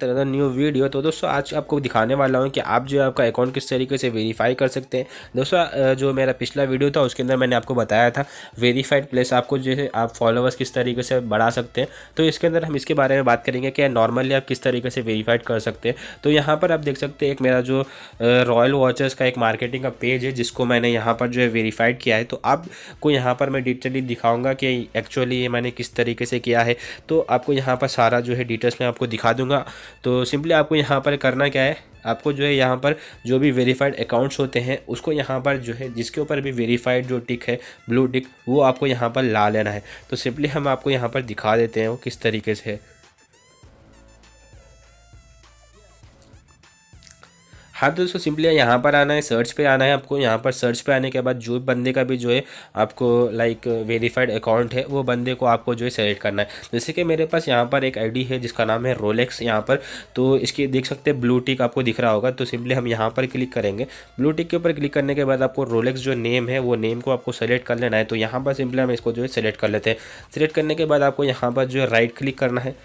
तरह new video तो दोस्तों आज आपको दिखाने वाला हूँ कि आप जो है आपका अकाउंट किस तरीके से वेरीफाई कर सकते हैं दोस्तों जो मेरा पिछला वीडियो था उसके अंदर मैंने आपको बताया था वेरीफाइड प्लेस आपको जो है आप फॉलोअर्स किस तरीके से बढ़ा सकते हैं तो इसके अंदर हम इसके बारे में बात करेंगे कि नॉर्मली आप किस तरीके से वेरीफाइड कर सकते हैं तो यहाँ पर आप देख सकते हैं एक मेरा जो रॉयल वॉचर्स का एक मार्केटिंग का पेज है जिसको मैंने यहाँ पर जो है वेरीफाइड किया है तो आपको यहाँ पर मैं डिटेली दिखाऊँगा कि एक्चुअली ये मैंने किस तरीके से किया है तो आपको यहाँ पर सारा जो है डिटेल्स मैं आपको दिखा दूँगा तो सिंपली आपको यहाँ पर करना क्या है आपको जो है यहाँ पर जो भी वेरीफाइड अकाउंट्स होते हैं उसको यहाँ पर जो है जिसके ऊपर भी वेरीफाइड जो टिक है ब्लू टिक वो आपको यहाँ पर ला लेना है तो सिंपली हम आपको यहाँ पर दिखा देते हैं वो किस तरीके से है हाँ दोस्तों सिंपली यहाँ पर आना है सर्च पे आना है आपको यहाँ पर सर्च पे आने के बाद जो बंदे का भी जो है आपको लाइक वेरीफाइड अकाउंट है वो बंदे को आपको जो है सेलेक्ट करना है जैसे कि मेरे पास यहाँ पर एक आईडी है जिसका नाम है रोलेक्स यहाँ पर तो इसकी देख सकते हैं ब्लू टिक आपको दिख रहा होगा तो सिंपली हम यहाँ पर क्लिक करेंगे ब्लू टिक के ऊपर क्लिक करने के बाद आपको रोलेक्स जो नेम है वो नेम को आपको सेलेक्ट कर लेना है तो यहाँ पर सिंपली हम इसको जो है सेलेक्ट कर लेते हैं सेलेक्ट करने के बाद आपको यहाँ पर जो है राइट क्लिक करना है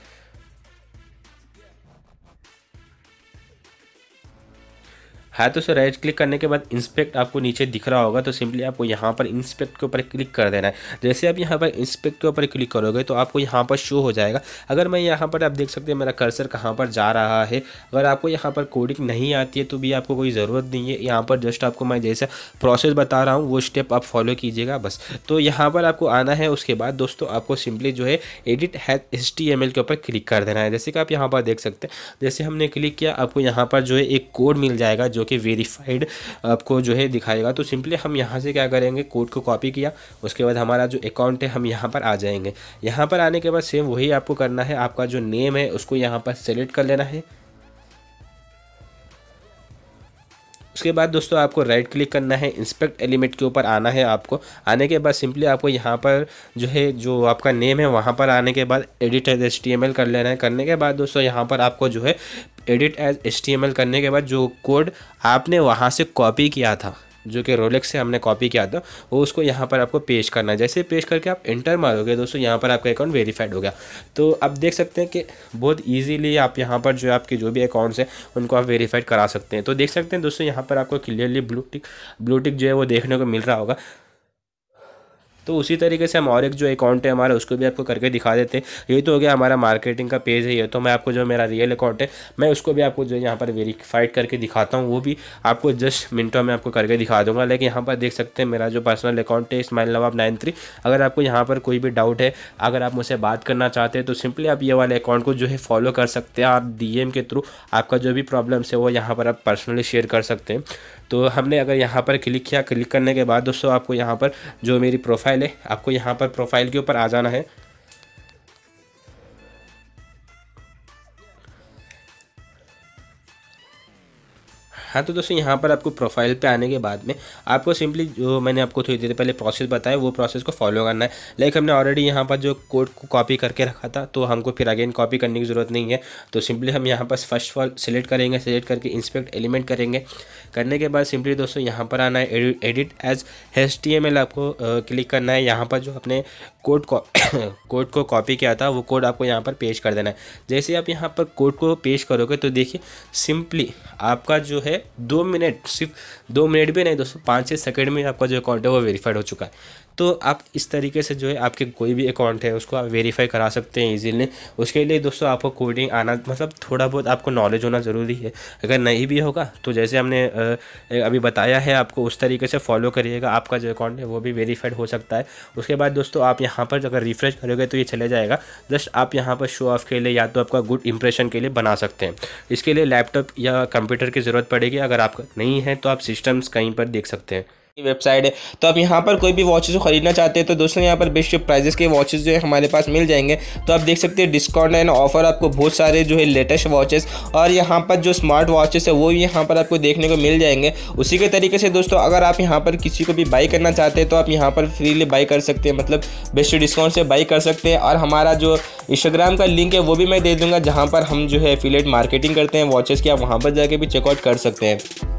है तो सर राइट क्लिक करने के बाद इंस्पेक्ट आपको नीचे दिख रहा होगा तो सिंपली आपको यहाँ पर इंस्पेक्ट के ऊपर क्लिक कर देना है जैसे आप यहाँ पर इंस्पेक्ट के ऊपर क्लिक करोगे तो आपको यहाँ पर शो हो जाएगा अगर मैं यहाँ पर आप देख सकते हैं मेरा कर्सर कहाँ पर जा रहा है अगर आपको यहाँ पर कोडिंग नहीं आती है तो भी आपको कोई ज़रूरत नहीं है यहाँ पर जस्ट आपको मैं जैसा प्रोसेस बता रहा हूँ वो स्टेप आप फॉलो कीजिएगा बस तो यहाँ पर आपको आना है उसके बाद दोस्तों आपको सिंपली जो है एडिट है एस के ऊपर क्लिक कर देना है जैसे कि आप यहाँ पर देख सकते हैं जैसे हमने क्लिक किया आपको यहाँ पर जो है एक कोड मिल जाएगा जो कि वेरीफाइड आपको जो है दिखाएगा तो सिंपली हम यहाँ से क्या करेंगे कोड को कॉपी किया उसके बाद हमारा जो अकाउंट है हम यहाँ पर आ जाएंगे यहाँ पर आने के बाद सेम वही आपको करना है आपका जो नेम है उसको यहाँ पर सेलेक्ट कर लेना है उसके बाद दोस्तों आपको राइट क्लिक करना है इंस्पेक्ट एलिमेंट के ऊपर आना है आपको आने के बाद सिंपली आपको यहाँ पर जो है जो आपका नेम है वहाँ पर आने के बाद एडिट एच कर लेना है करने के बाद दोस्तों यहाँ पर आपको जो है एडिट एज एच करने के बाद जो कोड आपने वहाँ से कॉपी किया था जो कि रोलेक्स से हमने कॉपी किया था वो उसको यहाँ पर आपको पेश करना है जैसे पेश करके आप इंटर मारोगे दोस्तों यहाँ पर आपका अकाउंट वेरीफाइड हो गया तो आप देख सकते हैं कि बहुत ईजीली आप यहाँ पर जो आपके जो भी अकाउंट्स हैं उनको आप वेरीफाइड करा सकते हैं तो देख सकते हैं दोस्तों यहाँ पर आपको clearly blue tick blue tick जो है वो देखने को मिल रहा होगा तो उसी तरीके से हम और एक जो अकाउंट है हमारा उसको भी आपको करके दिखा देते हैं ये तो हो गया हमारा मार्केटिंग का पेज है ये तो मैं आपको जो मेरा रियल अकाउंट है मैं उसको भी आपको जो यहाँ पर वेरीफाइड करके दिखाता हूँ वो भी आपको जस्ट मिनटों में आपको करके दिखा दूंगा लेकिन यहाँ पर देख सकते हैं मेरा जो पर्सनल अकाउंट है इसमाइल नवाब नाइन थ्री अगर आपको यहाँ पर कोई भी डाउट है अगर आप मुझसे बात करना चाहते हैं तो सिंपली आप ये वाले अकाउंट को जो है फॉलो कर सकते हैं आप डीएम के थ्रू आपका जो भी प्रॉब्लम्स है वो यहाँ पर आप पर्सनली शेयर कर सकते हैं तो हमने अगर यहाँ पर क्लिक किया क्लिक करने के बाद दोस्तों आपको यहाँ पर जो मेरी प्रोफाइल पहले आपको यहाँ पर प्रोफाइल के ऊपर आ जाना है हाँ तो दोस्तों यहाँ पर आपको प्रोफाइल पे आने के बाद में आपको सिंपली जो मैंने आपको थोड़ी देर पहले प्रोसेस बताया वो प्रोसेस को फॉलो करना है लाइक हमने ऑलरेडी यहाँ पर जो कोड को कॉपी करके रखा था तो हमको फिर अगेन कॉपी करने की ज़रूरत नहीं है तो सिंपली हम यहाँ पर फर्स्ट ऑफ ऑल सेलेक्ट करेंगे सेलेक्ट करके इंस्पेक्ट एलिमेंट करेंगे करने के बाद सिंपली दोस्तों यहाँ पर आना है एडिट एज एच आपको क्लिक करना है यहाँ पर जो अपने कोड को कोड को कॉपी किया था वो कोड आपको यहाँ पर पेश कर देना है जैसे आप यहाँ पर कोड को पेश करोगे तो देखिए सिंपली आपका जो है दो मिनट सिर्फ दो मिनट भी नहीं दोस्तों पाँच छः सेकेंड में आपका जो अकाउंट है वो वेरीफाइड हो चुका है तो आप इस तरीके से जो है आपके कोई भी अकाउंट है उसको आप वेरीफाई करा सकते हैं ईजिली उसके लिए दोस्तों आपको कोडिंग आना मतलब थोड़ा बहुत आपको नॉलेज होना ज़रूरी है अगर नहीं भी होगा तो जैसे हमने अभी बताया है आपको उस तरीके से फॉलो करिएगा आपका जो अकाउंट है वो भी वेरीफाइड हो सकता है उसके बाद दोस्तों आप यहाँ पर अगर रिफ्रेश करोगे तो ये चले जाएगा जस्ट आप यहाँ पर शो ऑफ के लिए या तो आपका गुड इंप्रेशन के लिए बना सकते हैं इसके लिए लैपटॉप या कंप्यूटर की ज़रूरत पड़ेगी अगर आपका नहीं है तो आप सिस्टम्स कहीं पर देख सकते हैं की वेबसाइट है तो आप यहाँ पर कोई भी वॉचेस को खरीदना चाहते हैं तो दोस्तों यहाँ पर बेस्ट प्राइजेस के वॉचेस जो है हमारे पास मिल जाएंगे तो आप देख सकते हैं डिस्काउंट एंड ऑफर आपको बहुत सारे जो है लेटेस्ट वॉचेस और यहाँ पर जो स्मार्ट वॉचेस है वो भी यहाँ पर आपको देखने को मिल जाएंगे उसी के तरीके से दोस्तों अगर आप यहाँ पर किसी को भी बाई करना चाहते हैं तो आप यहाँ पर फ्रीली बाई कर सकते हैं मतलब बेस्ट डिस्काउंट से बाई कर सकते हैं और हमारा जो इंस्टाग्राम का लिंक है वो भी मैं दे दूँगा जहाँ पर हम जो है एफिलेट मार्केटिंग करते हैं वॉचेस की आप वहाँ पर जाके भी चेकआउट कर सकते हैं